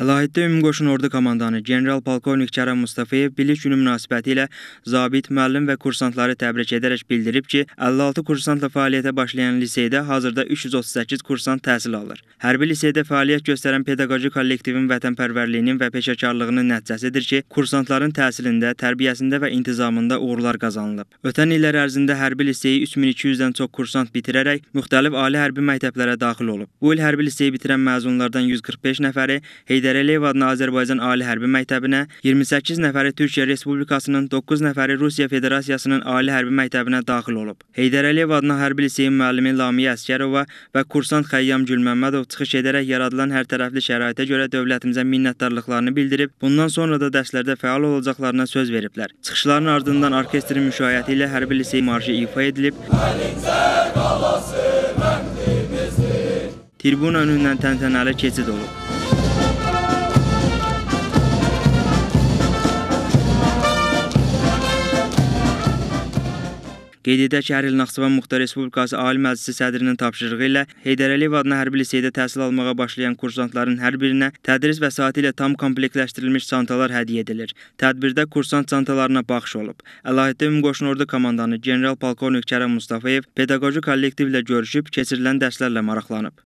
Əlahiddə Ümumqoşun Ordu Komandanı general-polkovnik Kəram Mustafayev bilik günü münasibəti ilə zabit, müəllim və kursantları təbrik edərək bildirib ki, 56 kursantla fəaliyyətə başlayan liseydə hazırda 338 kursant təhsil alır. Hərbi liseydə fəaliyyət göstərən pedaqoji kollektivin vətənpərvərliyinin və peşəkarlığının nəticəsidir ki, kursantların təhsilində, tərbiyəsində və intizamında uğurlar qazanılıb. Ötən illər ərzində hərbi liseyi 3200-dən çox kursant bitirərək müxtəlif ali hərbi məktəblərə daxil olub. Bu il hərbi liseyi bitirən məzunlardan 145 nəfəri Heydər Heydərəliyeva adına Azərbaycan Ali Hərbi Məktəbinə, 28 nəfəri Türkiyə Respublikasının, 9 nəfəri Rusiya Federasiyasının Ali Hərbi Məktəbinə daxil olub. Heydərəliyev adına hərbi liseyin müəllimi Lamiyə Əskərova və kursant Xəyyam Gülməmmədov çıxış edərək yaradılan hər tərəfli şəraitə görə dövlətimizə minnətdarlıqlarını bildirib, bundan sonra da dərslərdə fəal olacaqlarına söz veriblər. Çıxışların ardından orkestrin müşayiəti ilə hərbi lisey marşı ifa edilib. Əlimizə qalası məndimizdir. Tribuna önündən təntənəli keçid olub. Qeyd edək ki, hər il Naxçıvan Muxtar Respublikası Ali Məclisi sədrinin tapşırığı ilə Heydər Əliyev adına hərbi liseydə təhsil almağa başlayan kursantların hər birinə tədris vəsaiti ilə tam komplektləşdirilmiş çantalar hədiyyə edilir. Tədbirdə kursant çantalarına baxış olub. Əlahiddə Ümumqoşun Ordu komandanı general polkovnik Kərəm Mustafayev pedaqoji kollektivlə görüşüb keçirilən dərslərlə maraqlanıb.